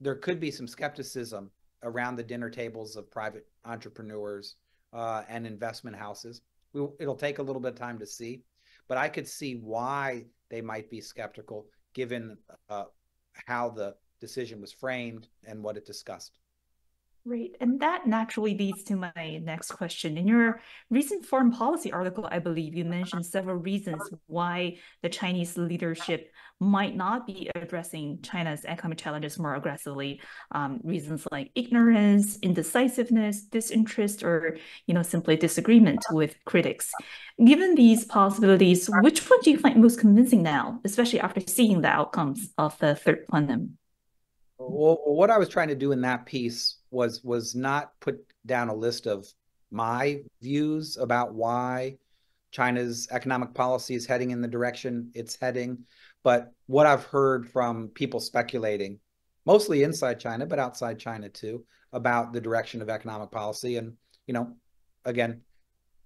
there could be some skepticism around the dinner tables of private entrepreneurs uh, and investment houses. We, it'll take a little bit of time to see, but I could see why they might be skeptical given uh, how the decision was framed and what it discussed. Right. And that naturally leads to my next question. In your recent foreign policy article, I believe you mentioned several reasons why the Chinese leadership might not be addressing China's economic challenges more aggressively. Um, reasons like ignorance, indecisiveness, disinterest, or you know, simply disagreement with critics. Given these possibilities, which one do you find most convincing now, especially after seeing the outcomes of the third plenum. Well, what I was trying to do in that piece was was not put down a list of my views about why China's economic policy is heading in the direction it's heading, but what I've heard from people speculating, mostly inside China, but outside China too, about the direction of economic policy. And, you know, again,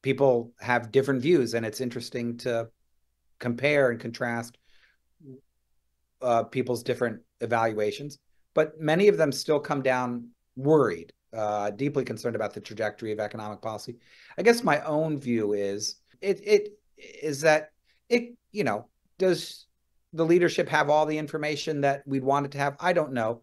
people have different views, and it's interesting to compare and contrast uh, people's different evaluations. But many of them still come down worried, uh, deeply concerned about the trajectory of economic policy. I guess my own view is it it is that it you know does the leadership have all the information that we'd want it to have? I don't know.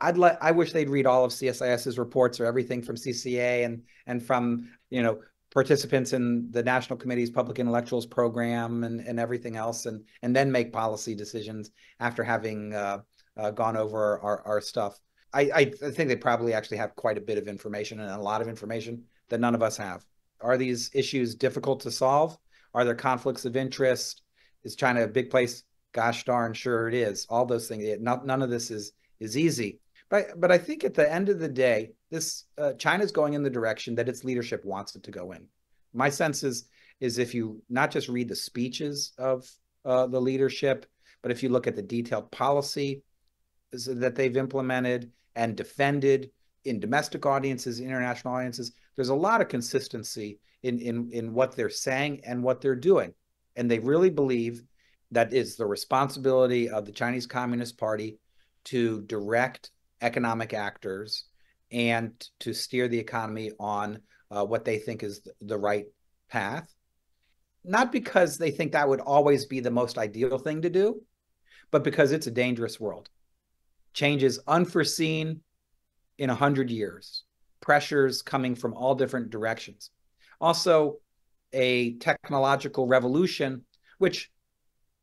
I'd let I wish they'd read all of CSIS's reports or everything from CCA and and from you know participants in the National Committee's Public Intellectuals Program and, and everything else, and and then make policy decisions after having uh, uh, gone over our, our stuff. I, I think they probably actually have quite a bit of information and a lot of information that none of us have. Are these issues difficult to solve? Are there conflicts of interest? Is China a big place? Gosh darn sure it is. All those things. not, none of this is is easy. But but I think at the end of the day, this uh, China's going in the direction that its leadership wants it to go in. My sense is is if you not just read the speeches of uh, the leadership, but if you look at the detailed policy that they've implemented, and defended in domestic audiences, international audiences. There's a lot of consistency in, in, in what they're saying and what they're doing. And they really believe that is the responsibility of the Chinese Communist Party to direct economic actors and to steer the economy on uh, what they think is the right path. Not because they think that would always be the most ideal thing to do, but because it's a dangerous world changes unforeseen in 100 years, pressures coming from all different directions. Also, a technological revolution, which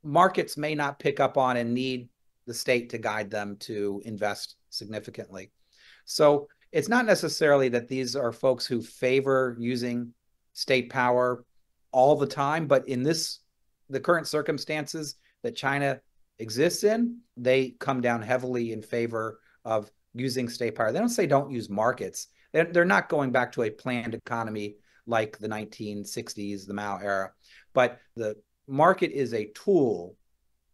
markets may not pick up on and need the state to guide them to invest significantly. So it's not necessarily that these are folks who favor using state power all the time, but in this, the current circumstances that China exists in, they come down heavily in favor of using state power. They don't say don't use markets. They're, they're not going back to a planned economy like the 1960s, the Mao era, but the market is a tool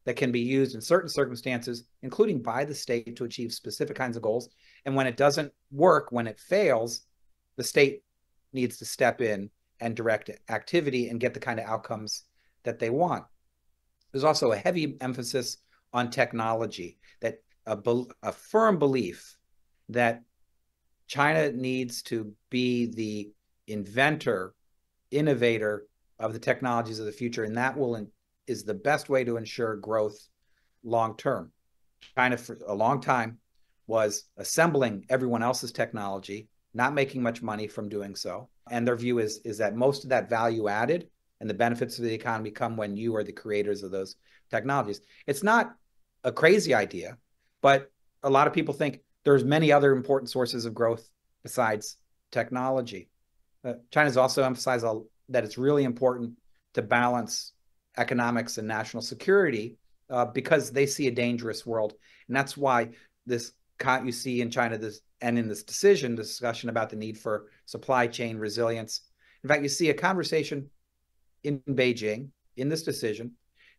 that can be used in certain circumstances, including by the state to achieve specific kinds of goals. And when it doesn't work, when it fails, the state needs to step in and direct activity and get the kind of outcomes that they want. There's also a heavy emphasis on technology, that a, a firm belief that China needs to be the inventor, innovator of the technologies of the future, and that will is the best way to ensure growth long term. China for a long time was assembling everyone else's technology, not making much money from doing so. And their view is is that most of that value added and the benefits of the economy come when you are the creators of those technologies. It's not a crazy idea, but a lot of people think there's many other important sources of growth besides technology. Uh, China's also emphasized that it's really important to balance economics and national security uh, because they see a dangerous world, and that's why this you see in China this and in this decision discussion about the need for supply chain resilience. In fact, you see a conversation in Beijing in this decision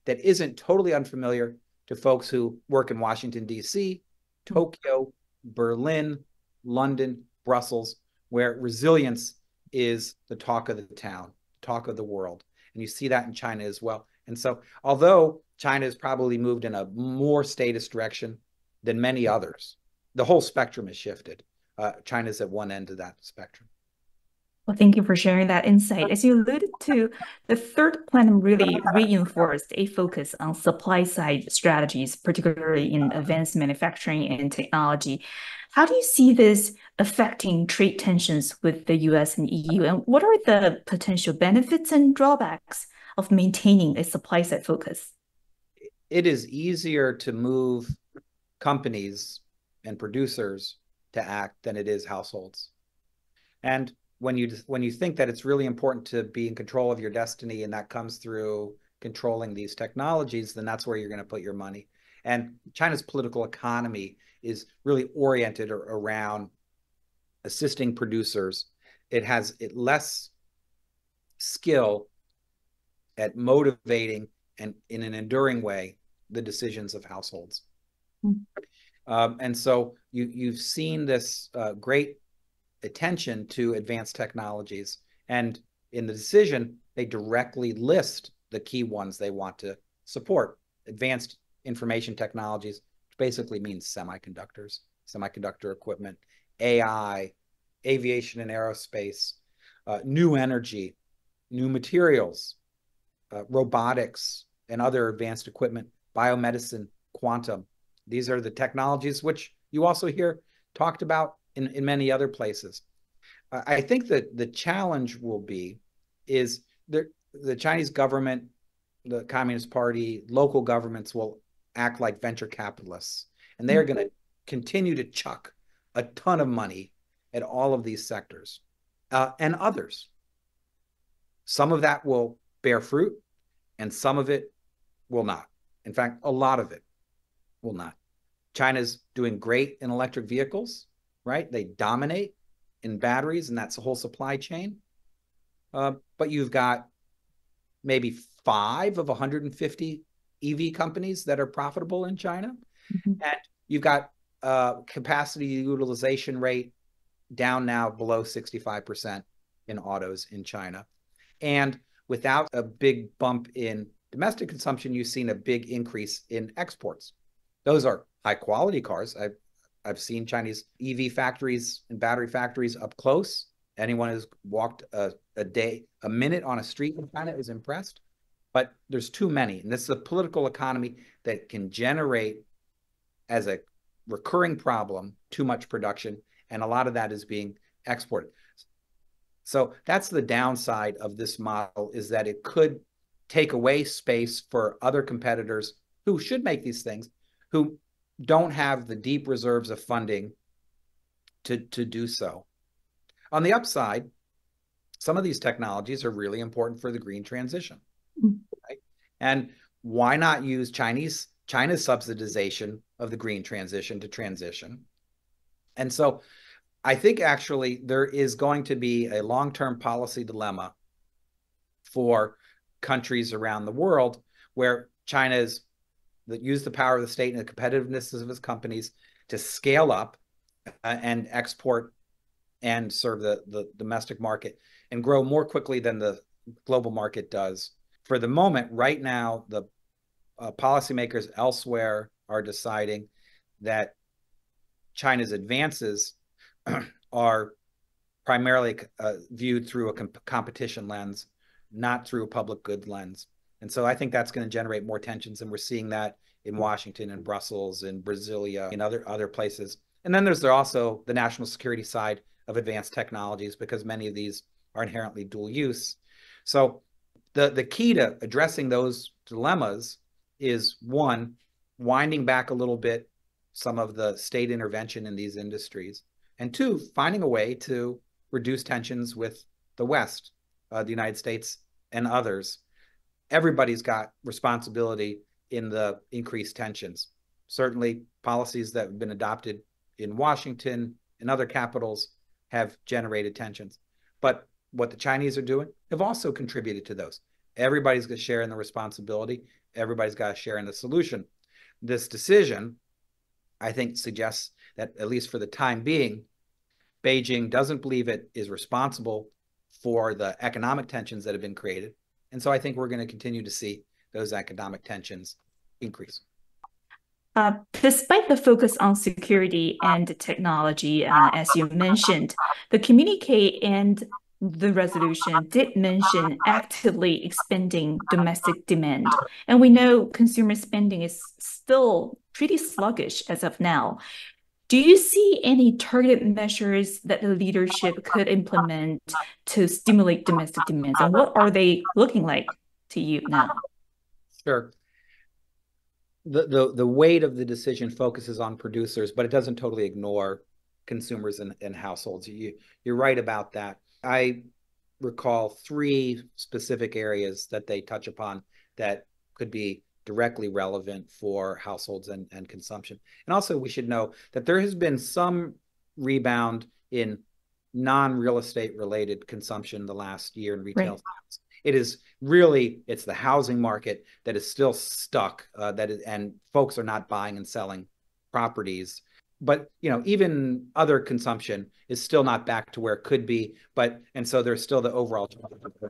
that isn't totally unfamiliar to folks who work in Washington, D.C., Tokyo, Berlin, London, Brussels, where resilience is the talk of the town, talk of the world. And you see that in China as well. And so, although China has probably moved in a more status direction than many others, the whole spectrum has shifted. Uh, China's at one end of that spectrum. Well, thank you for sharing that insight. As you alluded to, the third plan really reinforced a focus on supply side strategies, particularly in advanced manufacturing and technology. How do you see this affecting trade tensions with the US and EU? And what are the potential benefits and drawbacks of maintaining a supply side focus? It is easier to move companies and producers to act than it is households. And when you when you think that it's really important to be in control of your destiny and that comes through controlling these technologies then that's where you're going to put your money and china's political economy is really oriented around assisting producers it has it less skill at motivating and in an enduring way the decisions of households mm-hmm. um, and so you you've seen this uh, great attention to advanced technologies. And in the decision, they directly list the key ones they want to support. Advanced information technologies basically means semiconductors, semiconductor equipment, AI, aviation and aerospace, uh, new energy, new materials, uh, robotics, and other advanced equipment, biomedicine, quantum. These are the technologies which you also hear talked about in, in many other places. Uh, I think that the challenge will be is the, the Chinese government, the Communist Party, local governments will act like venture capitalists, and they are going to mm-hmm. continue to chuck a ton of money at all of these sectors uh, and others. Some of that will bear fruit, and some of it will not. In fact, a lot of it will not. China's doing great in electric vehicles right? They dominate in batteries, and that's the whole supply chain. Uh, but you've got maybe five of 150 EV companies that are profitable in China, mm-hmm. and you've got uh, capacity utilization rate down now below 65% in autos in China. And without a big bump in domestic consumption, you've seen a big increase in exports. Those are high quality cars. I I've seen Chinese EV factories and battery factories up close. Anyone who's walked a, a day, a minute on a street in China is impressed, but there's too many. And this is a political economy that can generate, as a recurring problem, too much production. And a lot of that is being exported. So that's the downside of this model is that it could take away space for other competitors who should make these things, who don't have the deep reserves of funding to, to do so. On the upside, some of these technologies are really important for the green transition. Right? And why not use Chinese China's subsidization of the green transition to transition? And so I think actually there is going to be a long-term policy dilemma for countries around the world where China's that use the power of the state and the competitiveness of its companies to scale up uh, and export and serve the, the domestic market and grow more quickly than the global market does. For the moment, right now, the uh, policymakers elsewhere are deciding that China's advances are primarily uh, viewed through a comp- competition lens, not through a public good lens. And so I think that's going to generate more tensions, and we're seeing that in Washington and Brussels and Brasilia and other other places. And then there's also the national security side of advanced technologies because many of these are inherently dual use. So the the key to addressing those dilemmas is one winding back a little bit some of the state intervention in these industries and two finding a way to reduce tensions with the west uh, the united states and others everybody's got responsibility in the increased tensions. Certainly, policies that have been adopted in Washington and other capitals have generated tensions. But what the Chinese are doing have also contributed to those. Everybody's got to share in the responsibility. Everybody's got to share in the solution. This decision, I think, suggests that, at least for the time being, Beijing doesn't believe it is responsible for the economic tensions that have been created. And so I think we're going to continue to see those economic tensions increase. Uh, despite the focus on security and technology, uh, as you mentioned, the communique and the resolution did mention actively expanding domestic demand. And we know consumer spending is still pretty sluggish as of now. Do you see any targeted measures that the leadership could implement to stimulate domestic demand? And what are they looking like to you now? Sure. The, the the weight of the decision focuses on producers, but it doesn't totally ignore consumers and, and households. You you're right about that. I recall three specific areas that they touch upon that could be directly relevant for households and, and consumption. And also we should know that there has been some rebound in non-real estate related consumption the last year in retail right. It is really it's the housing market that is still stuck. Uh, that is, and folks are not buying and selling properties. But you know, even other consumption is still not back to where it could be. But and so there's still the overall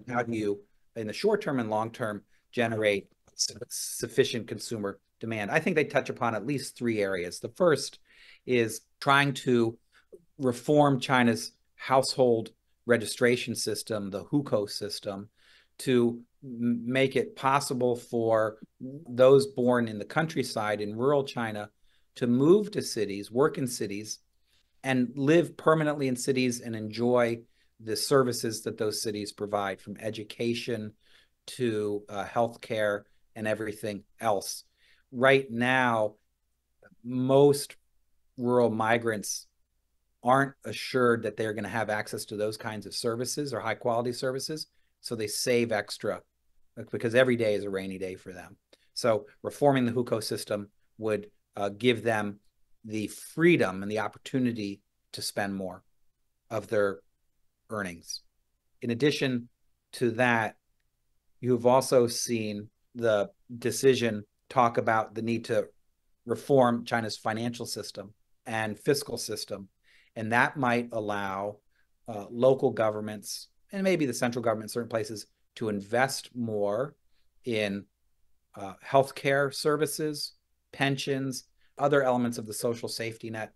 how do you, in the short term and long term, generate sufficient consumer demand. I think they touch upon at least three areas. The first is trying to reform China's household registration system, the hukou system, to make it possible for those born in the countryside in rural China to move to cities, work in cities, and live permanently in cities and enjoy the services that those cities provide from education to uh, healthcare and everything else. Right now, most rural migrants aren't assured that they're going to have access to those kinds of services or high quality services so they save extra uh, because every day is a rainy day for them. So reforming the hukou system would uh, give them the freedom and the opportunity to spend more of their earnings. In addition to that, you have also seen the decision talk about the need to reform China's financial system and fiscal system. And that might allow uh, local governments and maybe the central government in certain places to invest more in uh, healthcare services, pensions, other elements of the social safety net,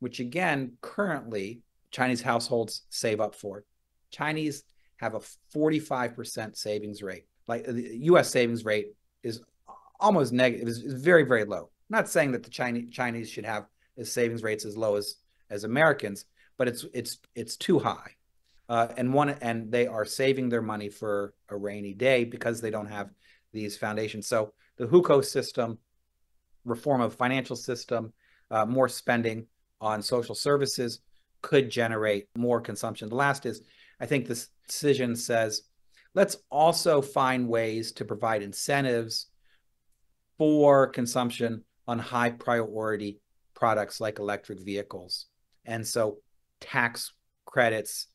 which again, currently Chinese households save up for. Chinese have a 45% savings rate. Like uh, the US savings rate is almost negative, is very, very low. I'm not saying that the Chinese Chinese should have savings rates as low as as Americans, but it's it's it's too high uh, and one and they are saving their money for a rainy day because they don't have these foundations. So the hukou system, reform of financial system, uh, more spending on social services could generate more consumption. The last is, I think this decision says, let's also find ways to provide incentives for consumption on high priority products like electric vehicles. And so tax credits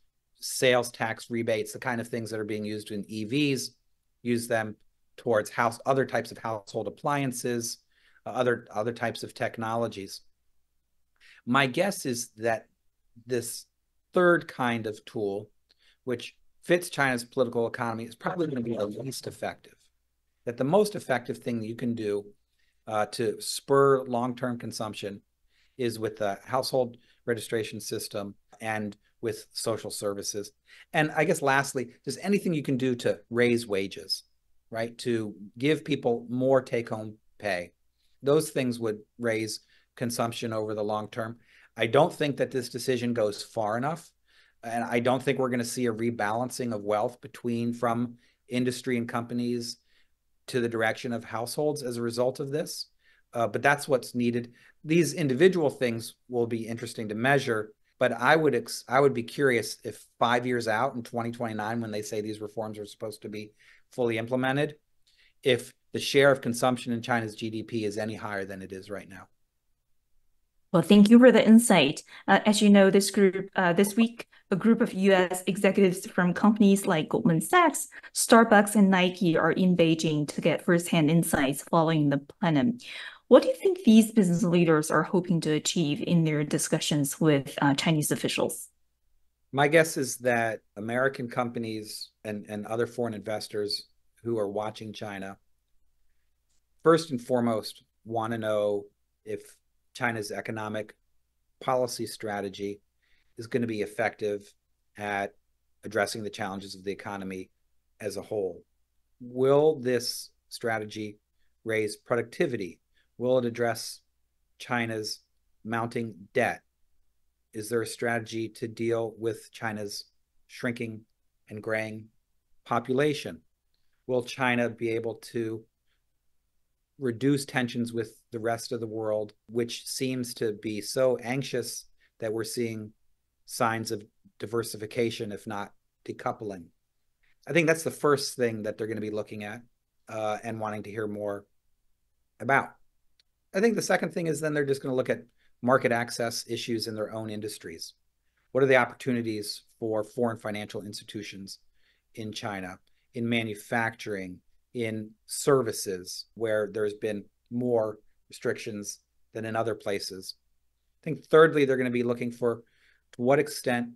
sales tax rebates, the kind of things that are being used in EVs, use them towards house other types of household appliances, uh, other other types of technologies. My guess is that this third kind of tool, which fits China's political economy, is probably going to be the least effective. That the most effective thing you can do uh, to spur long-term consumption is with the household registration system and with social services. And I guess lastly, just anything you can do to raise wages, right? To give people more take home pay. Those things would raise consumption over the long term. I don't think that this decision goes far enough. And I don't think we're going to see a rebalancing of wealth between from industry and companies to the direction of households as a result of this. Uh, but that's what's needed. These individual things will be interesting to measure. But I would ex- I would be curious if five years out in 2029, when they say these reforms are supposed to be fully implemented, if the share of consumption in China's GDP is any higher than it is right now. Well, thank you for the insight. Uh, as you know, this group uh, this week, a group of U.S. executives from companies like Goldman Sachs, Starbucks, and Nike are in Beijing to get firsthand insights following the plenum. What do you think these business leaders are hoping to achieve in their discussions with uh, Chinese officials? My guess is that American companies and, and other foreign investors who are watching China, first and foremost, want to know if China's economic policy strategy is going to be effective at addressing the challenges of the economy as a whole. Will this strategy raise productivity Will it address China's mounting debt? Is there a strategy to deal with China's shrinking and graying population? Will China be able to reduce tensions with the rest of the world, which seems to be so anxious that we're seeing signs of diversification, if not decoupling? I think that's the first thing that they're going to be looking at uh, and wanting to hear more about. I think the second thing is then they're just going to look at market access issues in their own industries. What are the opportunities for foreign financial institutions in China, in manufacturing, in services, where there's been more restrictions than in other places? I think thirdly, they're going to be looking for to what extent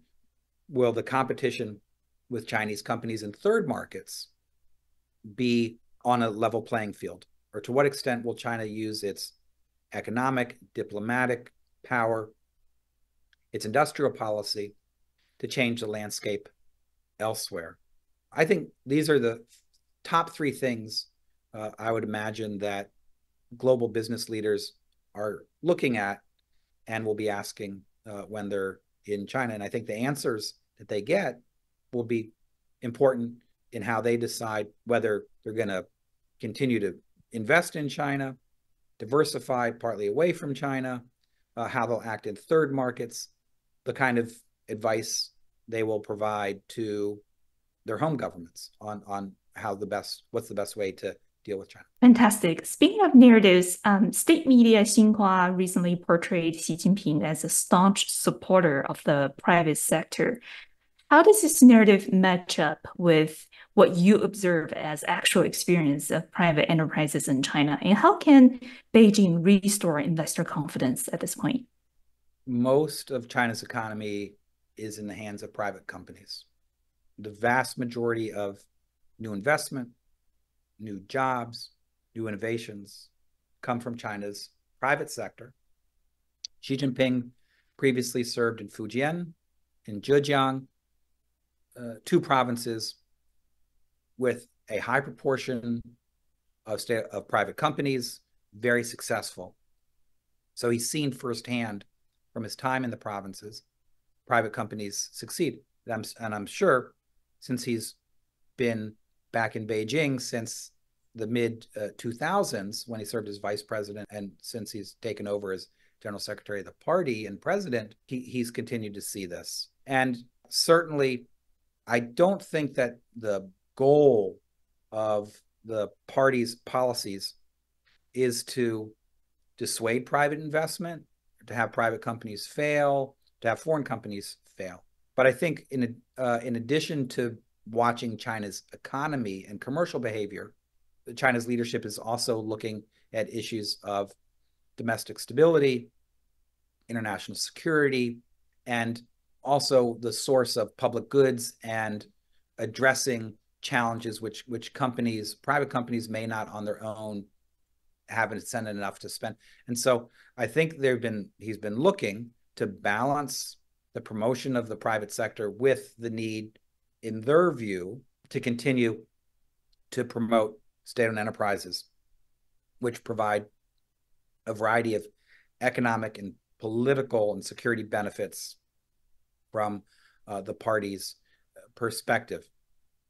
will the competition with Chinese companies in third markets be on a level playing field? Or to what extent will China use its economic, diplomatic power, its industrial policy to change the landscape elsewhere. I think these are the top three things uh, I would imagine that global business leaders are looking at and will be asking uh, when they're in China. And I think the answers that they get will be important in how they decide whether they're going to continue to invest in China, diversify partly away from China, uh, how they'll act in third markets, the kind of advice they will provide to their home governments on on how the best what's the best way to deal with China. Fantastic. Speaking of narratives, um, state media Xinhua recently portrayed Xi Jinping as a staunch supporter of the private sector. How does this narrative match up with what you observe as actual experience of private enterprises in China? And how can Beijing restore investor confidence at this point? Most of China's economy is in the hands of private companies. The vast majority of new investment, new jobs, new innovations come from China's private sector. Xi Jinping previously served in Fujian, in Zhejiang, uh, two provinces with a high proportion of state of private companies, very successful. So he's seen firsthand from his time in the provinces, private companies succeed. And I'm, and I'm sure since he's been back in Beijing since the mid uh, 2000s when he served as vice president and since he's taken over as general secretary of the party and president, he, he's continued to see this. And certainly I don't think that the goal of the party's policies is to dissuade private investment, to have private companies fail, to have foreign companies fail. But I think in uh, in addition to watching China's economy and commercial behavior, China's leadership is also looking at issues of domestic stability, international security, and also the source of public goods and addressing challenges which which companies private companies may not on their own have incentive enough to spend and so i think they've been he's been looking to balance the promotion of the private sector with the need in their view to continue to promote state-owned enterprises which provide a variety of economic and political and security benefits from uh, the party's perspective.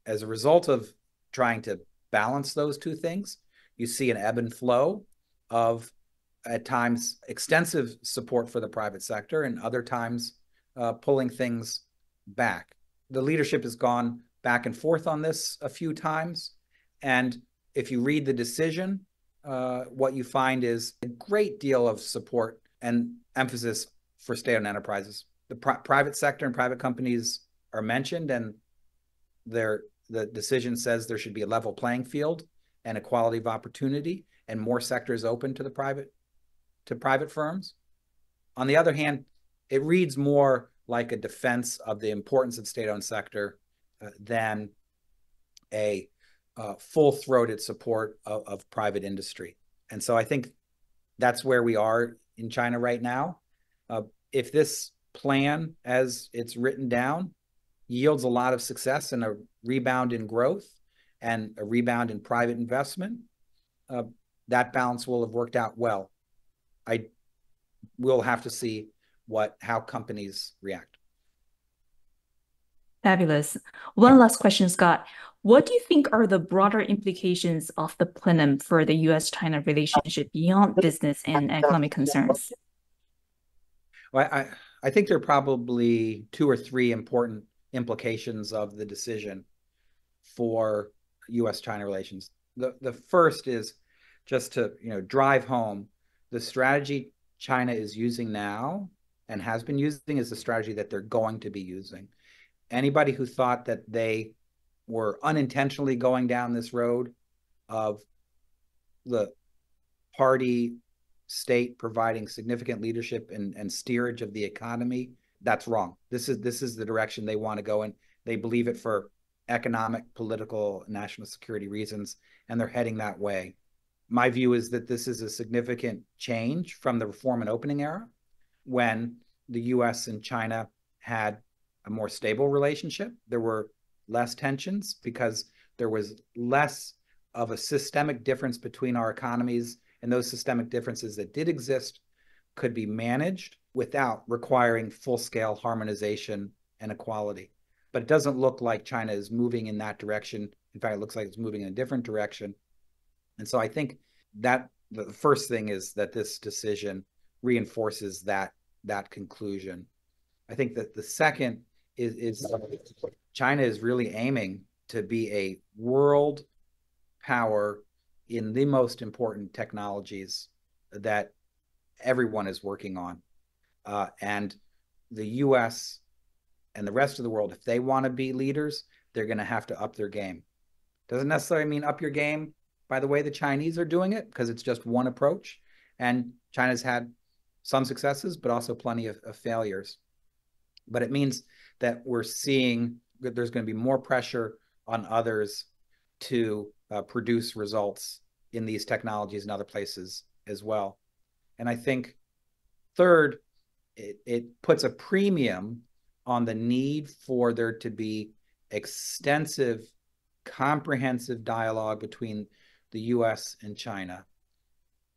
As a result of trying to balance those two things, you see an ebb and flow of at times extensive support for the private sector and other times uh, pulling things back. The leadership has gone back and forth on this a few times. And if you read the decision, uh, what you find is a great deal of support and emphasis for state owned enterprises the private sector and private companies are mentioned, and their the decision says there should be a level playing field and equality of opportunity, and more sectors open to the private to private firms. On the other hand, it reads more like a defense of the importance of state-owned sector uh, than a uh, full-throated support of, of private industry. And so I think that's where we are in China right now. Uh, if this plan as it's written down yields a lot of success and a rebound in growth and a rebound in private investment, uh, that balance will have worked out well. I will have to see what how companies react. Fabulous. One last question, Scott. What do you think are the broader implications of the plenum for the U.S. China relationship beyond business and economic concerns? Well, I, I think there are probably two or three important implications of the decision for U.S. China relations. The, the first is just to you know drive home the strategy China is using now and has been using is the strategy that they're going to be using. Anybody who thought that they were unintentionally going down this road of the party state providing significant leadership and, and steerage of the economy, that's wrong. This is this is the direction they want to go in. They believe it for economic, political, national security reasons, and they're heading that way. My view is that this is a significant change from the reform and opening era when the US and China had a more stable relationship. There were less tensions because there was less of a systemic difference between our economies and those systemic differences that did exist could be managed without requiring full scale harmonization and equality. But it doesn't look like China is moving in that direction. In fact, it looks like it's moving in a different direction. And so I think that the first thing is that this decision reinforces that that conclusion. I think that the second is, is China is really aiming to be a world power in the most important technologies that everyone is working on. Uh, and the US and the rest of the world, if they want to be leaders, they're going to have to up their game. Doesn't necessarily mean up your game by the way the Chinese are doing it, because it's just one approach. And China's had some successes, but also plenty of, of failures. But it means that we're seeing that there's going to be more pressure on others to uh, produce results in these technologies and other places as well. And I think third, it, it puts a premium on the need for there to be extensive, comprehensive dialogue between the US and China.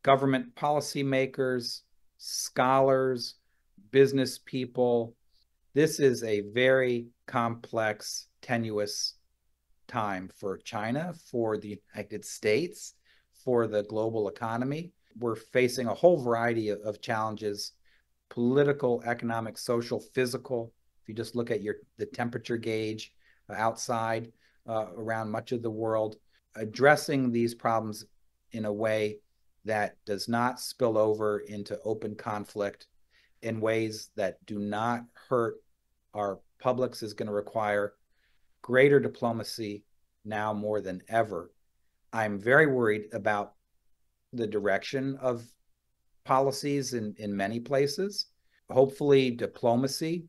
Government policymakers, scholars, business people. This is a very complex, tenuous time for China, for the United States, for the global economy. We're facing a whole variety of, of challenges political, economic, social, physical. If you just look at your the temperature gauge outside uh, around much of the world, addressing these problems in a way that does not spill over into open conflict in ways that do not hurt our publics is going to require greater diplomacy now more than ever. I'm very worried about the direction of policies in, in many places. Hopefully, diplomacy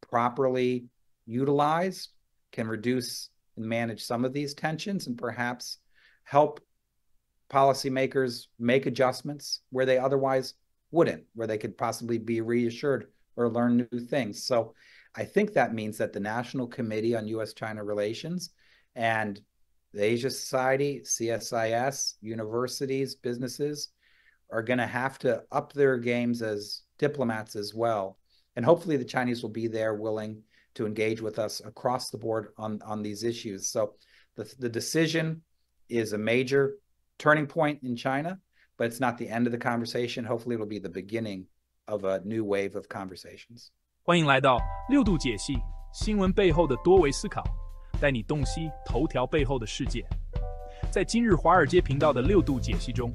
properly utilized can reduce and manage some of these tensions and perhaps help policymakers make adjustments where they otherwise wouldn't, where they could possibly be reassured or learn new things. So I think that means that the National Committee on U.S. China Relations and the Asia Society, CSIS, universities, businesses are going to have to up their games as diplomats as well. And hopefully the Chinese will be there willing to engage with us across the board on, on these issues. So the, the decision is a major turning point in China, but it's not the end of the conversation. Hopefully it'll be the beginning of a new wave of conversations. 欢迎来到六度解析，新闻背后的多维思考，带你洞悉头条背后的世界。在今日华尔街频道的六度解析中，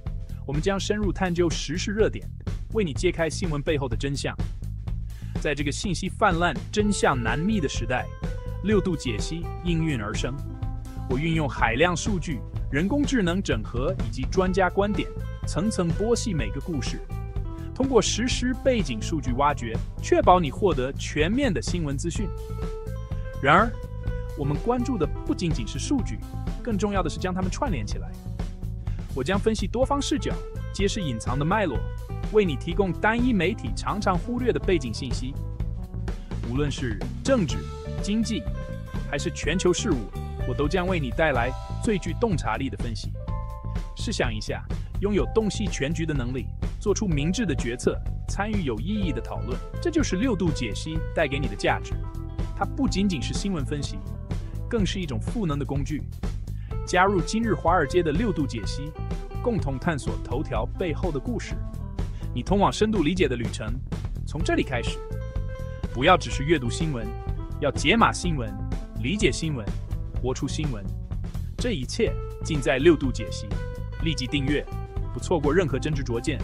我们将深入探究时事热点，为你揭开新闻背后的真相。在这个信息泛滥、真相难觅的时代，六度解析应运而生。我运用海量数据、人工智能整合以及专家观点，层层剥析每个故事。通过实时背景数据挖掘，确保你获得全面的新闻资讯。然而，我们关注的不仅仅是数据，更重要的是将它们串联起来。我将分析多方视角，揭示隐藏的脉络，为你提供单一媒体常常忽略的背景信息。无论是政治、经济，还是全球事务，我都将为你带来最具洞察力的分析。试想一下，拥有洞悉全局的能力。做出明智的决策，参与有意义的讨论，这就是六度解析带给你的价值。它不仅仅是新闻分析，更是一种赋能的工具。加入今日华尔街的六度解析，共同探索头条背后的故事。你通往深度理解的旅程，从这里开始。不要只是阅读新闻，要解码新闻，理解新闻，活出新闻。这一切尽在六度解析。立即订阅，不错过任何真知灼见。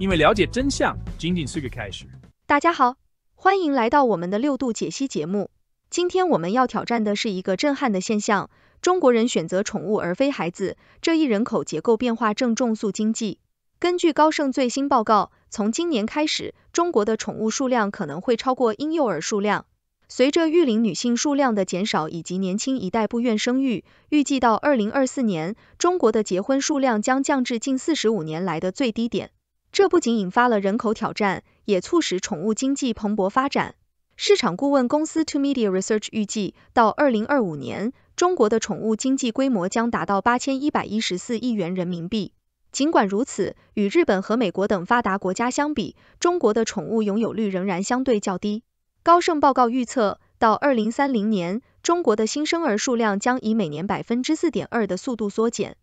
因为了解真相仅仅是个开始。大家好，欢迎来到我们的六度解析节目。今天我们要挑战的是一个震撼的现象：中国人选择宠物而非孩子这一人口结构变化正重塑经济。根据高盛最新报告，从今年开始，中国的宠物数量可能会超过婴幼儿数量。随着育龄女性数量的减少以及年轻一代不愿生育，预计到二零二四年，中国的结婚数量将降至近四十五年来的最低点。这不仅引发了人口挑战，也促使宠物经济蓬勃发展。市场顾问公司 To Media Research 预计，到2025年，中国的宠物经济规模将达到8114亿元人民币。尽管如此，与日本和美国等发达国家相比，中国的宠物拥有率仍然相对较低。高盛报告预测，到2030年，中国的新生儿数量将以每年4.2%的速度缩减。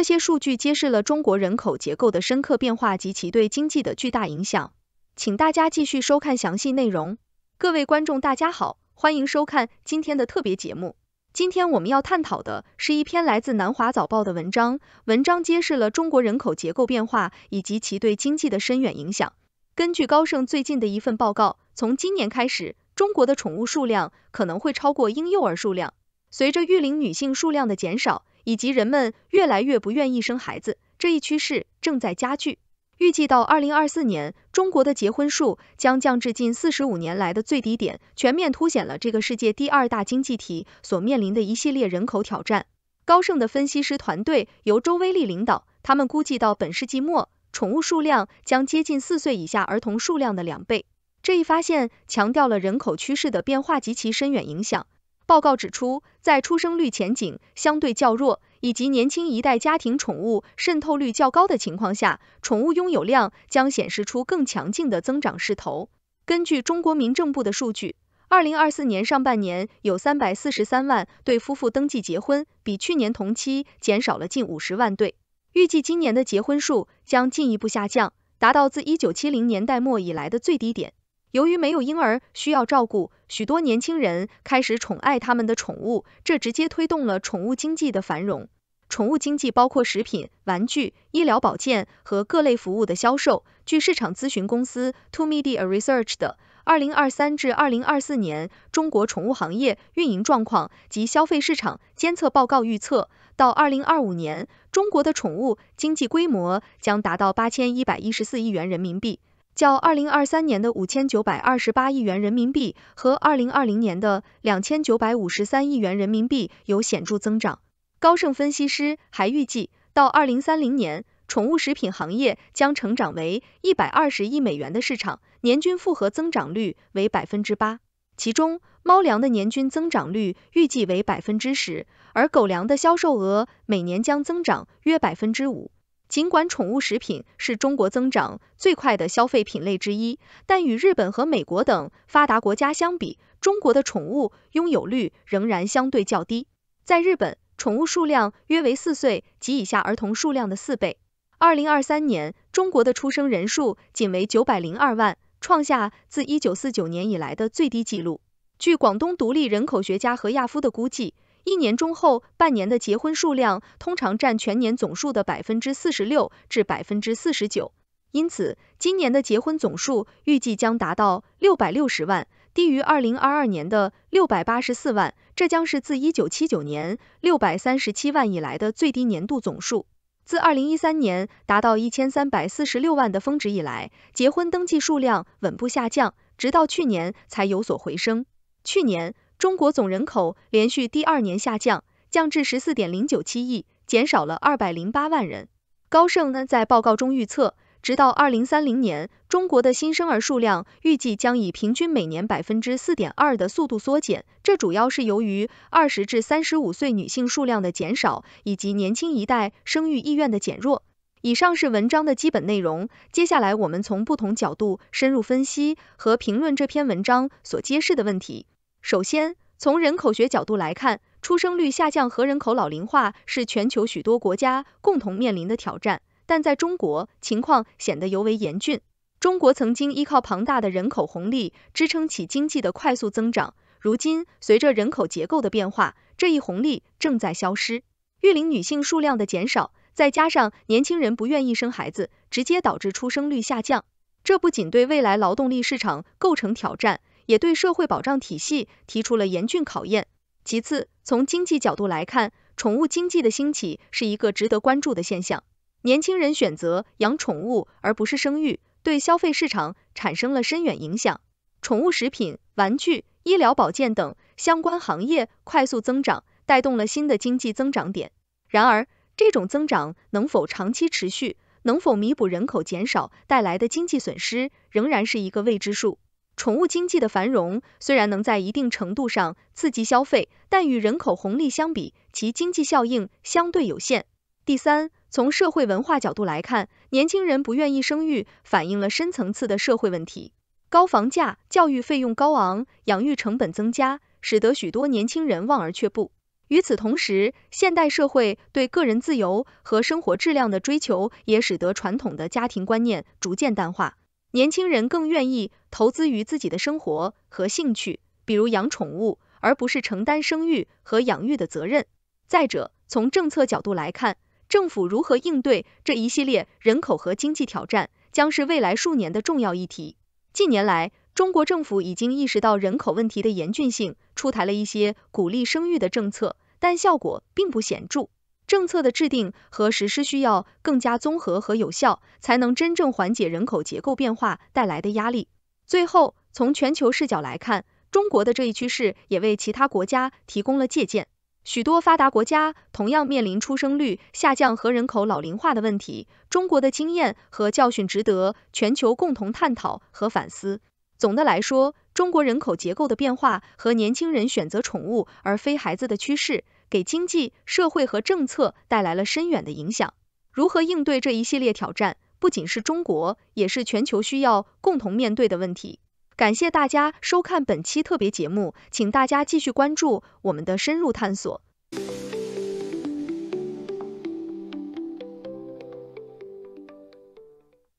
这些数据揭示了中国人口结构的深刻变化及其对经济的巨大影响，请大家继续收看详细内容。各位观众，大家好，欢迎收看今天的特别节目。今天我们要探讨的是一篇来自南华早报的文章，文章揭示了中国人口结构变化以及其对经济的深远影响。根据高盛最近的一份报告，从今年开始，中国的宠物数量可能会超过婴幼儿数量。随着育龄女性数量的减少，以及人们越来越不愿意生孩子，这一趋势正在加剧。预计到二零二四年，中国的结婚数将降至近四十五年来的最低点，全面凸显了这个世界第二大经济体所面临的一系列人口挑战。高盛的分析师团队由周威利领导，他们估计到本世纪末，宠物数量将接近四岁以下儿童数量的两倍。这一发现强调了人口趋势的变化及其深远影响。报告指出，在出生率前景相对较弱以及年轻一代家庭宠物渗透率较高的情况下，宠物拥有量将显示出更强劲的增长势头。根据中国民政部的数据，二零二四年上半年有三百四十三万对夫妇登记结婚，比去年同期减少了近五十万对。预计今年的结婚数将进一步下降，达到自一九七零年代末以来的最低点。由于没有婴儿需要照顾，许多年轻人开始宠爱他们的宠物，这直接推动了宠物经济的繁荣。宠物经济包括食品、玩具、医疗保健和各类服务的销售。据市场咨询公司 To Media Research 的《二零二三至二零二四年中国宠物行业运营状况及消费市场监测报告》预测，到二零二五年，中国的宠物经济规模将达到八千一百一十四亿元人民币。较二零二三年的五千九百二十八亿元人民币和二零二零年的两千九百五十三亿元人民币有显著增长。高盛分析师还预计，到二零三零年，宠物食品行业将成长为一百二十亿美元的市场，年均复合增长率为百分之八。其中，猫粮的年均增长率预计为百分之十，而狗粮的销售额每年将增长约百分之五。尽管宠物食品是中国增长最快的消费品类之一，但与日本和美国等发达国家相比，中国的宠物拥有率仍然相对较低。在日本，宠物数量约为四岁及以下儿童数量的四倍。二零二三年，中国的出生人数仅为九百零二万，创下自一九四九年以来的最低纪录。据广东独立人口学家何亚夫的估计，一年中后半年的结婚数量通常占全年总数的百分之四十六至百分之四十九，因此今年的结婚总数预计将达到六百六十万，低于二零二二年的六百八十四万，这将是自一九七九年六百三十七万以来的最低年度总数。自二零一三年达到一千三百四十六万的峰值以来，结婚登记数量稳步下降，直到去年才有所回升。去年。中国总人口连续第二年下降，降至十四点零九七亿，减少了二百零八万人。高盛呢在报告中预测，直到二零三零年，中国的新生儿数量预计将以平均每年百分之四点二的速度缩减。这主要是由于二十至三十五岁女性数量的减少以及年轻一代生育意愿的减弱。以上是文章的基本内容，接下来我们从不同角度深入分析和评论这篇文章所揭示的问题。首先，从人口学角度来看，出生率下降和人口老龄化是全球许多国家共同面临的挑战，但在中国情况显得尤为严峻。中国曾经依靠庞大的人口红利支撑起经济的快速增长，如今随着人口结构的变化，这一红利正在消失。育龄女性数量的减少，再加上年轻人不愿意生孩子，直接导致出生率下降。这不仅对未来劳动力市场构成挑战。也对社会保障体系提出了严峻考验。其次，从经济角度来看，宠物经济的兴起是一个值得关注的现象。年轻人选择养宠物而不是生育，对消费市场产生了深远影响。宠物食品、玩具、医疗保健等相关行业快速增长，带动了新的经济增长点。然而，这种增长能否长期持续，能否弥补人口减少带来的经济损失，仍然是一个未知数。宠物经济的繁荣虽然能在一定程度上刺激消费，但与人口红利相比，其经济效应相对有限。第三，从社会文化角度来看，年轻人不愿意生育反映了深层次的社会问题。高房价、教育费用高昂、养育成本增加，使得许多年轻人望而却步。与此同时，现代社会对个人自由和生活质量的追求，也使得传统的家庭观念逐渐淡化。年轻人更愿意投资于自己的生活和兴趣，比如养宠物，而不是承担生育和养育的责任。再者，从政策角度来看，政府如何应对这一系列人口和经济挑战，将是未来数年的重要议题。近年来，中国政府已经意识到人口问题的严峻性，出台了一些鼓励生育的政策，但效果并不显著。政策的制定和实施需要更加综合和有效，才能真正缓解人口结构变化带来的压力。最后，从全球视角来看，中国的这一趋势也为其他国家提供了借鉴。许多发达国家同样面临出生率下降和人口老龄化的问题，中国的经验和教训值得全球共同探讨和反思。总的来说，中国人口结构的变化和年轻人选择宠物而非孩子的趋势。给经济社会和政策带来了深远的影响。如何应对这一系列挑战，不仅是中国，也是全球需要共同面对的问题。感谢大家收看本期特别节目，请大家继续关注我们的深入探索。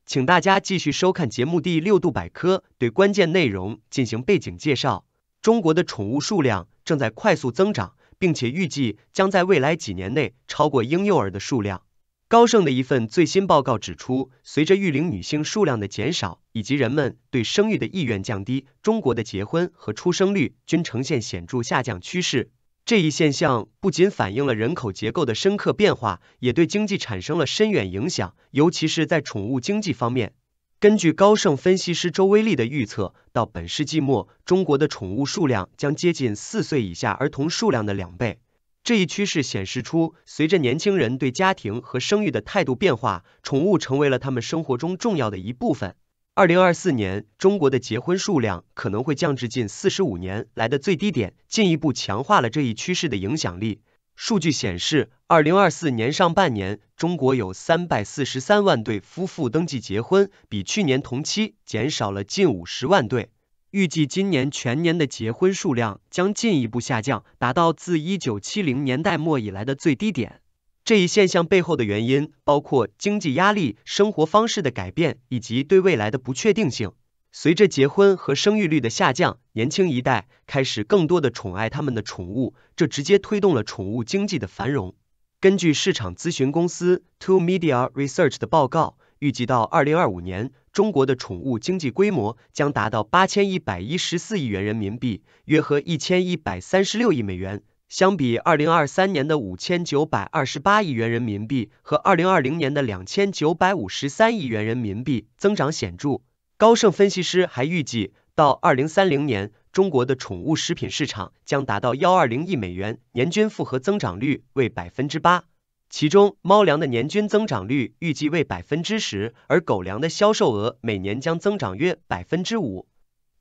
请大家继续收看节目第六度百科对关键内容进行背景介绍。中国的宠物数量正在快速增长。并且预计将在未来几年内超过婴幼儿的数量。高盛的一份最新报告指出，随着育龄女性数量的减少以及人们对生育的意愿降低，中国的结婚和出生率均呈现显著下降趋势。这一现象不仅反映了人口结构的深刻变化，也对经济产生了深远影响，尤其是在宠物经济方面。根据高盛分析师周威利的预测，到本世纪末，中国的宠物数量将接近四岁以下儿童数量的两倍。这一趋势显示出，随着年轻人对家庭和生育的态度变化，宠物成为了他们生活中重要的一部分。二零二四年，中国的结婚数量可能会降至近四十五年来的最低点，进一步强化了这一趋势的影响力。数据显示，二零二四年上半年，中国有三百四十三万对夫妇登记结婚，比去年同期减少了近五十万对。预计今年全年的结婚数量将进一步下降，达到自一九七零年代末以来的最低点。这一现象背后的原因包括经济压力、生活方式的改变以及对未来的不确定性。随着结婚和生育率的下降，年轻一代开始更多的宠爱他们的宠物，这直接推动了宠物经济的繁荣。根据市场咨询公司 To Media Research 的报告，预计到二零二五年，中国的宠物经济规模将达到八千一百一十四亿元人民币，约合一千一百三十六亿美元，相比二零二三年的五千九百二十八亿元人民币和二零二零年的两千九百五十三亿元人民币，增长显著。高盛分析师还预计，到二零三零年，中国的宠物食品市场将达到幺二零亿美元，年均复合增长率为百分之八。其中，猫粮的年均增长率预计为百分之十，而狗粮的销售额每年将增长约百分之五。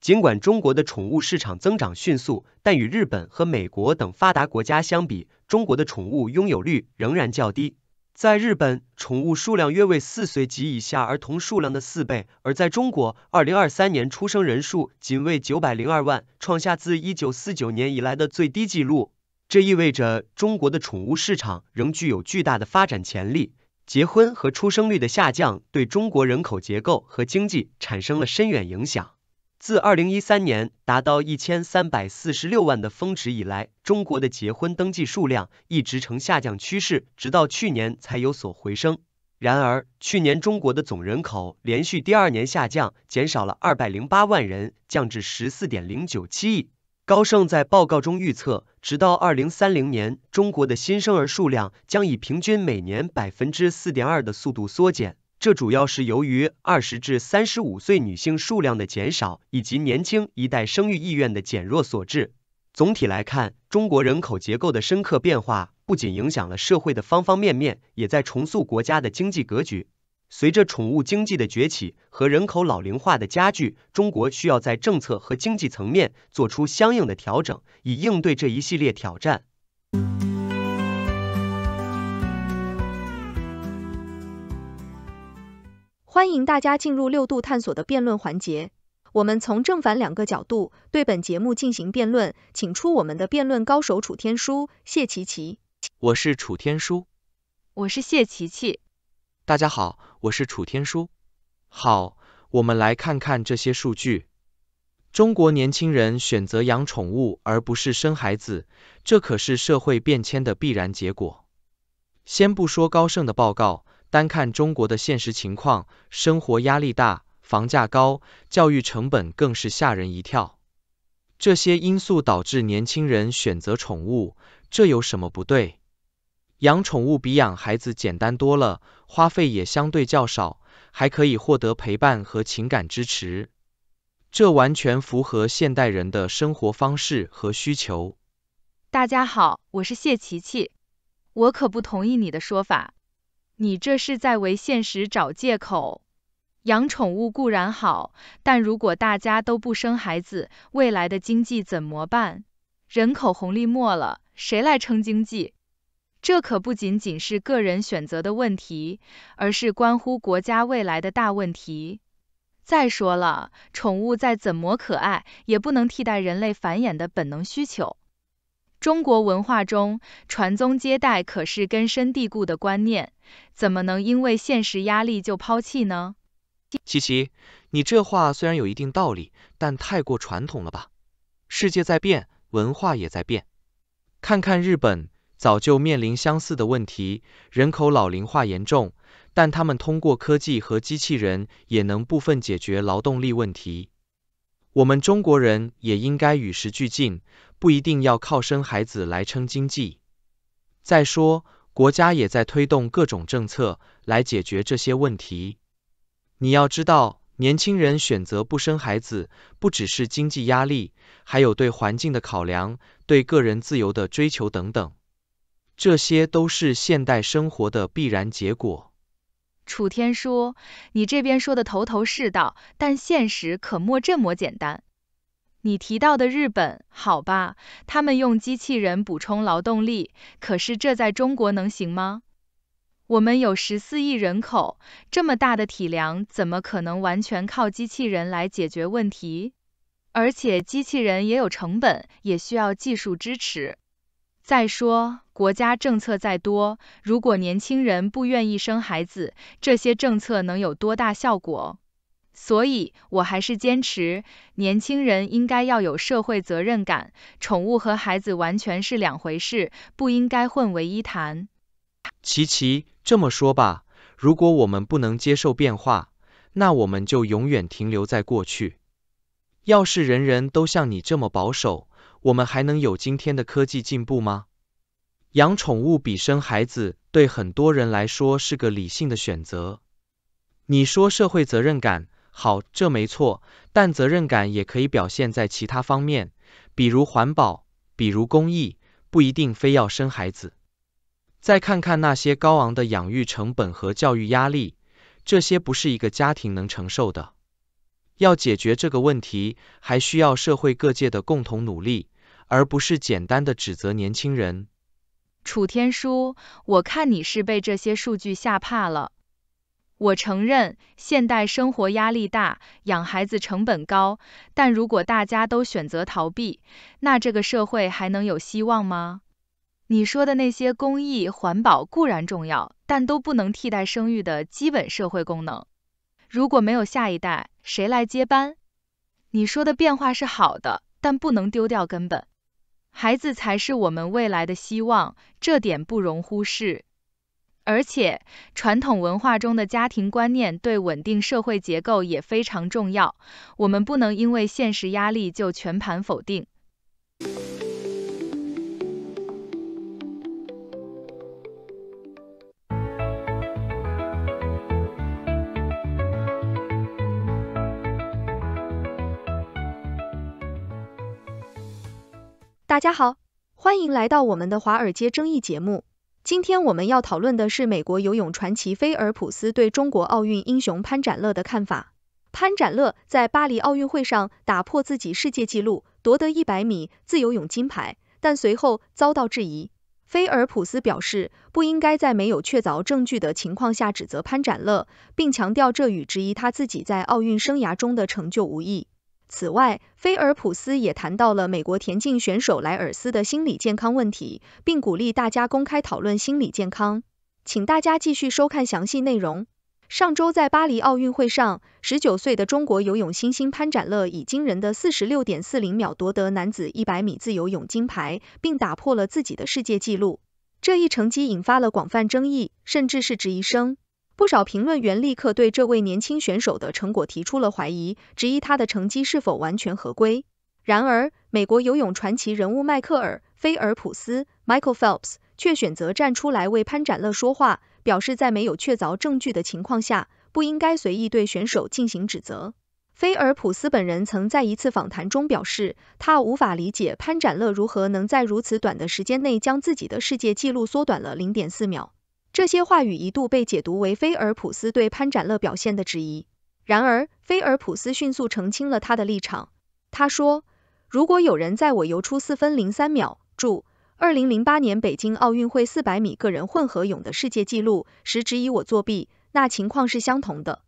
尽管中国的宠物市场增长迅速，但与日本和美国等发达国家相比，中国的宠物拥有率仍然较低。在日本，宠物数量约为四岁及以下儿童数量的四倍，而在中国，2023年出生人数仅为902万，创下自1949年以来的最低纪录。这意味着中国的宠物市场仍具有巨大的发展潜力。结婚和出生率的下降对中国人口结构和经济产生了深远影响。自二零一三年达到一千三百四十六万的峰值以来，中国的结婚登记数量一直呈下降趋势，直到去年才有所回升。然而，去年中国的总人口连续第二年下降，减少了二百零八万人，降至十四点零九七亿。高盛在报告中预测，直到二零三零年，中国的新生儿数量将以平均每年百分之四点二的速度缩减。这主要是由于二十至三十五岁女性数量的减少，以及年轻一代生育意愿的减弱所致。总体来看，中国人口结构的深刻变化不仅影响了社会的方方面面，也在重塑国家的经济格局。随着宠物经济的崛起和人口老龄化的加剧，中国需要在政策和经济层面做出相应的调整，以应对这一系列挑战。欢迎大家进入六度探索的辩论环节，我们从正反两个角度对本节目进行辩论，请出我们的辩论高手楚天舒、谢琪琪。我是楚天舒。我是谢琪琪。大家好，我是楚天舒。好，我们来看看这些数据。中国年轻人选择养宠物而不是生孩子，这可是社会变迁的必然结果。先不说高盛的报告。单看中国的现实情况，生活压力大，房价高，教育成本更是吓人一跳。这些因素导致年轻人选择宠物，这有什么不对？养宠物比养孩子简单多了，花费也相对较少，还可以获得陪伴和情感支持，这完全符合现代人的生活方式和需求。大家好，我是谢琪琪，我可不同意你的说法。你这是在为现实找借口。养宠物固然好，但如果大家都不生孩子，未来的经济怎么办？人口红利没了，谁来撑经济？这可不仅仅是个人选择的问题，而是关乎国家未来的大问题。再说了，宠物再怎么可爱，也不能替代人类繁衍的本能需求。中国文化中，传宗接代可是根深蒂固的观念，怎么能因为现实压力就抛弃呢？琪琪，你这话虽然有一定道理，但太过传统了吧？世界在变，文化也在变。看看日本，早就面临相似的问题，人口老龄化严重，但他们通过科技和机器人也能部分解决劳动力问题。我们中国人也应该与时俱进。不一定要靠生孩子来撑经济。再说，国家也在推动各种政策来解决这些问题。你要知道，年轻人选择不生孩子，不只是经济压力，还有对环境的考量、对个人自由的追求等等，这些都是现代生活的必然结果。楚天说：“你这边说的头头是道，但现实可没这么简单。”你提到的日本，好吧，他们用机器人补充劳动力，可是这在中国能行吗？我们有十四亿人口，这么大的体量，怎么可能完全靠机器人来解决问题？而且机器人也有成本，也需要技术支持。再说，国家政策再多，如果年轻人不愿意生孩子，这些政策能有多大效果？所以，我还是坚持，年轻人应该要有社会责任感。宠物和孩子完全是两回事，不应该混为一谈。琪琪，这么说吧，如果我们不能接受变化，那我们就永远停留在过去。要是人人都像你这么保守，我们还能有今天的科技进步吗？养宠物比生孩子对很多人来说是个理性的选择。你说社会责任感？好，这没错，但责任感也可以表现在其他方面，比如环保，比如公益，不一定非要生孩子。再看看那些高昂的养育成本和教育压力，这些不是一个家庭能承受的。要解决这个问题，还需要社会各界的共同努力，而不是简单的指责年轻人。楚天舒，我看你是被这些数据吓怕了。我承认，现代生活压力大，养孩子成本高，但如果大家都选择逃避，那这个社会还能有希望吗？你说的那些公益、环保固然重要，但都不能替代生育的基本社会功能。如果没有下一代，谁来接班？你说的变化是好的，但不能丢掉根本。孩子才是我们未来的希望，这点不容忽视。而且，传统文化中的家庭观念对稳定社会结构也非常重要。我们不能因为现实压力就全盘否定。大家好，欢迎来到我们的华尔街争议节目。今天我们要讨论的是美国游泳传奇菲尔普斯对中国奥运英雄潘展乐的看法。潘展乐在巴黎奥运会上打破自己世界纪录，夺得一百米自由泳金牌，但随后遭到质疑。菲尔普斯表示，不应该在没有确凿证据的情况下指责潘展乐，并强调这与质疑他自己在奥运生涯中的成就无异。此外，菲尔普斯也谈到了美国田径选手莱尔斯的心理健康问题，并鼓励大家公开讨论心理健康。请大家继续收看详细内容。上周在巴黎奥运会上，十九岁的中国游泳新星潘展乐以惊人的四十六点四零秒夺得男子一百米自由泳金牌，并打破了自己的世界纪录。这一成绩引发了广泛争议，甚至是质疑声。不少评论员立刻对这位年轻选手的成果提出了怀疑，质疑他的成绩是否完全合规。然而，美国游泳传奇人物迈克尔·菲尔普斯 （Michael Phelps） 却选择站出来为潘展乐说话，表示在没有确凿证据的情况下，不应该随意对选手进行指责。菲尔普斯本人曾在一次访谈中表示，他无法理解潘展乐如何能在如此短的时间内将自己的世界纪录缩短了零点四秒。这些话语一度被解读为菲尔普斯对潘展乐表现的质疑。然而，菲尔普斯迅速澄清了他的立场。他说：“如果有人在我游出四分零三秒（注：二零零八年北京奥运会四百米个人混合泳的世界纪录）时质疑我作弊，那情况是相同的。”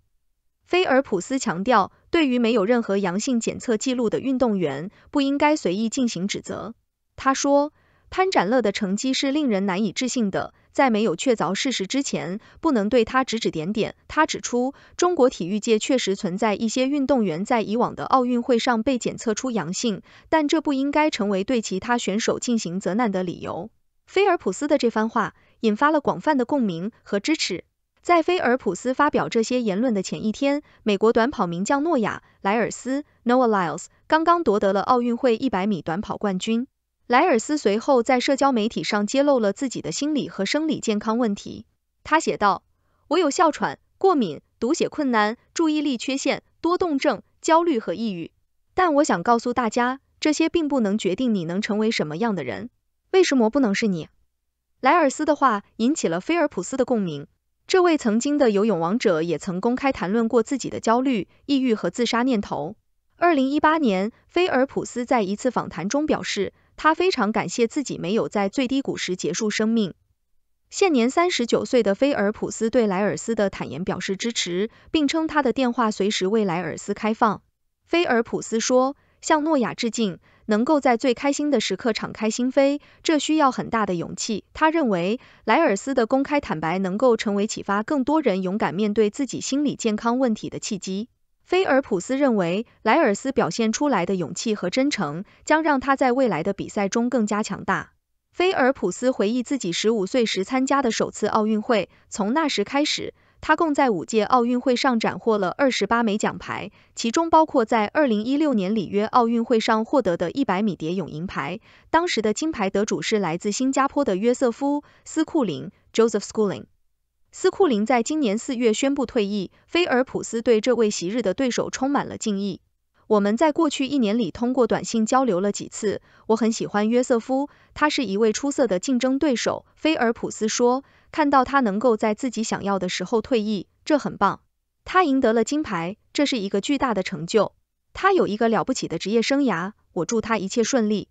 菲尔普斯强调，对于没有任何阳性检测记录的运动员，不应该随意进行指责。他说：“潘展乐的成绩是令人难以置信的。”在没有确凿事实之前，不能对他指指点点。他指出，中国体育界确实存在一些运动员在以往的奥运会上被检测出阳性，但这不应该成为对其他选手进行责难的理由。菲尔普斯的这番话引发了广泛的共鸣和支持。在菲尔普斯发表这些言论的前一天，美国短跑名将诺亚·莱尔斯 （Noah Lyles） 刚刚夺得了奥运会一百米短跑冠军。莱尔斯随后在社交媒体上揭露了自己的心理和生理健康问题。他写道：“我有哮喘、过敏、读写困难、注意力缺陷多动症、焦虑和抑郁。但我想告诉大家，这些并不能决定你能成为什么样的人。为什么不能是你？”莱尔斯的话引起了菲尔普斯的共鸣。这位曾经的游泳王者也曾公开谈论过自己的焦虑、抑郁和自杀念头。二零一八年，菲尔普斯在一次访谈中表示。他非常感谢自己没有在最低谷时结束生命。现年三十九岁的菲尔普斯对莱尔斯的坦言表示支持，并称他的电话随时为莱尔斯开放。菲尔普斯说：“向诺亚致敬，能够在最开心的时刻敞开心扉，这需要很大的勇气。”他认为，莱尔斯的公开坦白能够成为启发更多人勇敢面对自己心理健康问题的契机。菲尔普斯认为，莱尔斯表现出来的勇气和真诚将让他在未来的比赛中更加强大。菲尔普斯回忆自己十五岁时参加的首次奥运会，从那时开始，他共在五届奥运会上斩获了二十八枚奖牌，其中包括在二零一六年里约奥运会上获得的一百米蝶泳银牌。当时的金牌得主是来自新加坡的约瑟夫·斯库林 （Joseph Schooling）。斯库林在今年四月宣布退役，菲尔普斯对这位昔日的对手充满了敬意。我们在过去一年里通过短信交流了几次，我很喜欢约瑟夫，他是一位出色的竞争对手。菲尔普斯说，看到他能够在自己想要的时候退役，这很棒。他赢得了金牌，这是一个巨大的成就。他有一个了不起的职业生涯，我祝他一切顺利。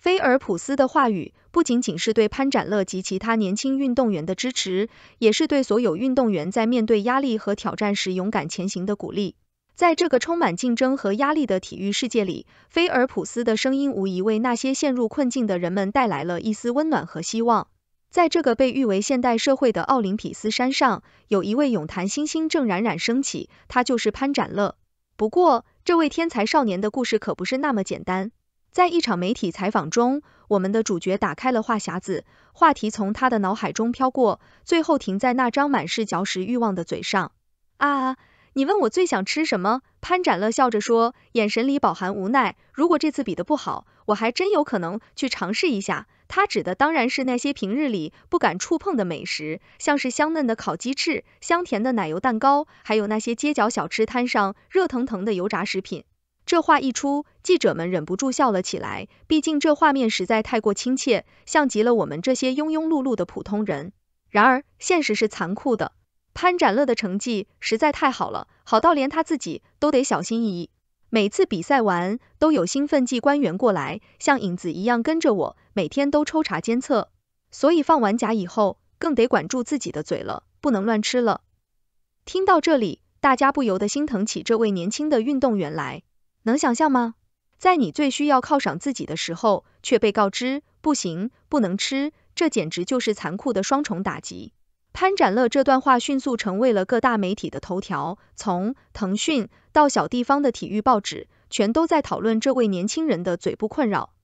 菲尔普斯的话语不仅仅是对潘展乐及其他年轻运动员的支持，也是对所有运动员在面对压力和挑战时勇敢前行的鼓励。在这个充满竞争和压力的体育世界里，菲尔普斯的声音无疑为那些陷入困境的人们带来了一丝温暖和希望。在这个被誉为现代社会的奥林匹斯山上，有一位泳坛新星正冉冉升起，他就是潘展乐。不过，这位天才少年的故事可不是那么简单。在一场媒体采访中，我们的主角打开了话匣子，话题从他的脑海中飘过，最后停在那张满是嚼食欲望的嘴上。啊，你问我最想吃什么？潘展乐笑着说，眼神里饱含无奈。如果这次比的不好，我还真有可能去尝试一下。他指的当然是那些平日里不敢触碰的美食，像是香嫩的烤鸡翅、香甜的奶油蛋糕，还有那些街角小吃摊上热腾腾的油炸食品。这话一出，记者们忍不住笑了起来，毕竟这画面实在太过亲切，像极了我们这些庸庸碌碌的普通人。然而，现实是残酷的，潘展乐的成绩实在太好了，好到连他自己都得小心翼翼。每次比赛完，都有兴奋剂官员过来，像影子一样跟着我，每天都抽查监测。所以放完假以后，更得管住自己的嘴了，不能乱吃了。听到这里，大家不由得心疼起这位年轻的运动员来。能想象吗？在你最需要犒赏自己的时候，却被告知不行，不能吃，这简直就是残酷的双重打击。潘展乐这段话迅速成为了各大媒体的头条，从腾讯到小地方的体育报纸，全都在讨论这位年轻人的嘴部困扰。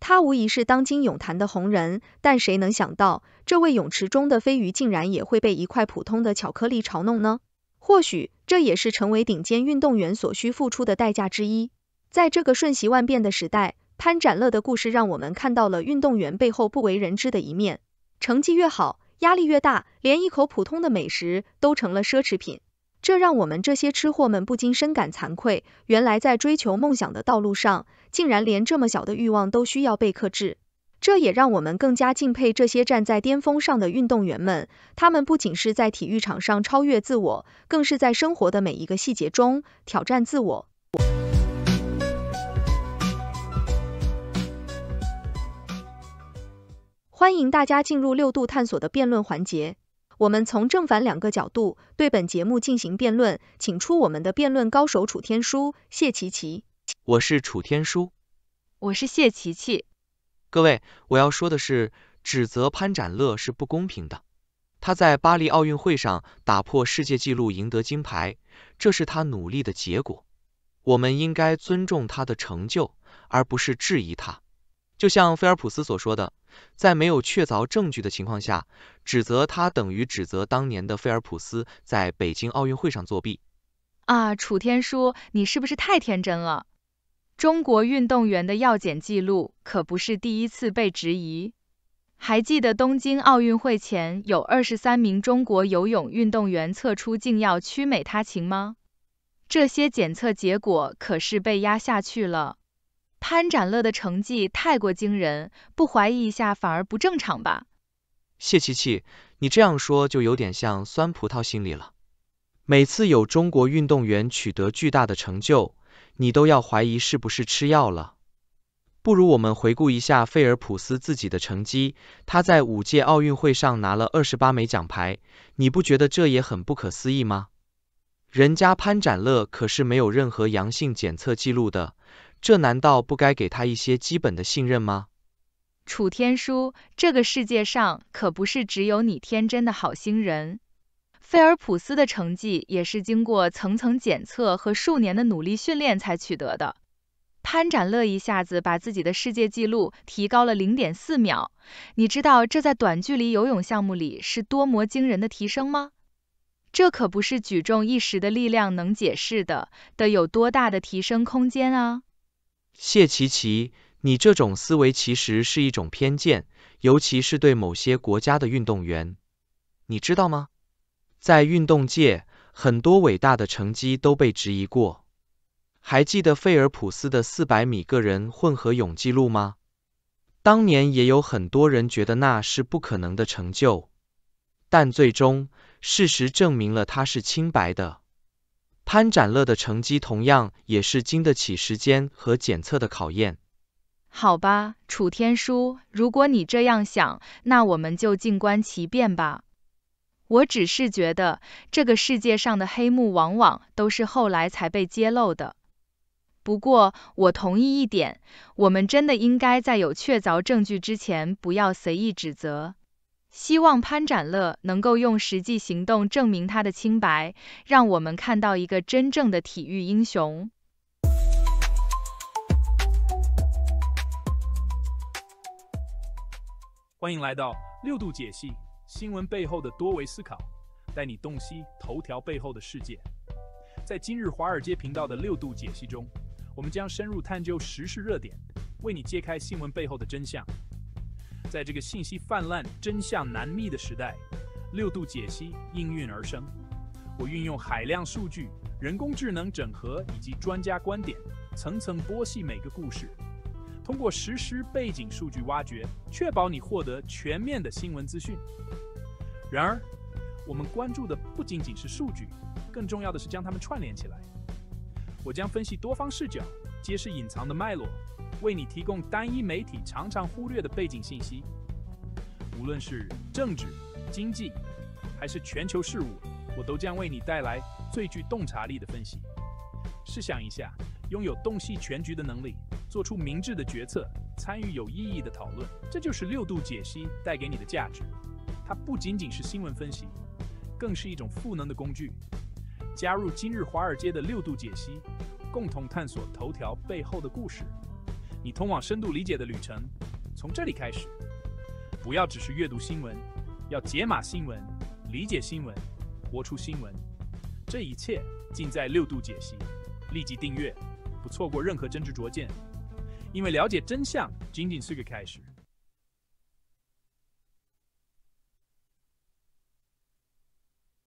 他无疑是当今泳坛的红人，但谁能想到，这位泳池中的飞鱼竟然也会被一块普通的巧克力嘲弄呢？或许这也是成为顶尖运动员所需付出的代价之一。在这个瞬息万变的时代，潘展乐的故事让我们看到了运动员背后不为人知的一面。成绩越好，压力越大，连一口普通的美食都成了奢侈品。这让我们这些吃货们不禁深感惭愧。原来在追求梦想的道路上，竟然连这么小的欲望都需要被克制。这也让我们更加敬佩这些站在巅峰上的运动员们，他们不仅是在体育场上超越自我，更是在生活的每一个细节中挑战自我。欢迎大家进入六度探索的辩论环节，我们从正反两个角度对本节目进行辩论，请出我们的辩论高手楚天舒、谢琪琪。我是楚天舒。我是谢琪琪。各位，我要说的是，指责潘展乐是不公平的。他在巴黎奥运会上打破世界纪录，赢得金牌，这是他努力的结果。我们应该尊重他的成就，而不是质疑他。就像菲尔普斯所说的，在没有确凿证据的情况下，指责他等于指责当年的菲尔普斯在北京奥运会上作弊。啊，楚天舒，你是不是太天真了？中国运动员的药检记录可不是第一次被质疑。还记得东京奥运会前有二十三名中国游泳运动员测出禁药曲美他嗪吗？这些检测结果可是被压下去了。潘展乐的成绩太过惊人，不怀疑一下反而不正常吧？谢琪琪，你这样说就有点像酸葡萄心理了。每次有中国运动员取得巨大的成就，你都要怀疑是不是吃药了？不如我们回顾一下费尔普斯自己的成绩，他在五届奥运会上拿了二十八枚奖牌，你不觉得这也很不可思议吗？人家潘展乐可是没有任何阳性检测记录的，这难道不该给他一些基本的信任吗？楚天舒，这个世界上可不是只有你天真的好心人。菲尔普斯的成绩也是经过层层检测和数年的努力训练才取得的。潘展乐一下子把自己的世界纪录提高了零点四秒，你知道这在短距离游泳项目里是多么惊人的提升吗？这可不是举重一时的力量能解释的，得有多大的提升空间啊！谢琪琪，你这种思维其实是一种偏见，尤其是对某些国家的运动员，你知道吗？在运动界，很多伟大的成绩都被质疑过。还记得费尔普斯的400米个人混合泳记录吗？当年也有很多人觉得那是不可能的成就，但最终事实证明了他是清白的。潘展乐的成绩同样也是经得起时间和检测的考验。好吧，楚天舒，如果你这样想，那我们就静观其变吧。我只是觉得，这个世界上的黑幕往往都是后来才被揭露的。不过，我同意一点，我们真的应该在有确凿证据之前不要随意指责。希望潘展乐能够用实际行动证明他的清白，让我们看到一个真正的体育英雄。欢迎来到六度解析。新闻背后的多维思考，带你洞悉头条背后的世界。在今日华尔街频道的六度解析中，我们将深入探究时事热点，为你揭开新闻背后的真相。在这个信息泛滥、真相难觅的时代，六度解析应运而生。我运用海量数据、人工智能整合以及专家观点，层层剥析每个故事。通过实时背景数据挖掘，确保你获得全面的新闻资讯。然而，我们关注的不仅仅是数据，更重要的是将它们串联起来。我将分析多方视角，揭示隐藏的脉络，为你提供单一媒体常常忽略的背景信息。无论是政治、经济，还是全球事务，我都将为你带来最具洞察力的分析。试想一下，拥有洞悉全局的能力。做出明智的决策，参与有意义的讨论，这就是六度解析带给你的价值。它不仅仅是新闻分析，更是一种赋能的工具。加入今日华尔街的六度解析，共同探索头条背后的故事。你通往深度理解的旅程，从这里开始。不要只是阅读新闻，要解码新闻，理解新闻，活出新闻。这一切尽在六度解析。立即订阅，不错过任何真知灼见。因为了解真相，仅仅是个开始。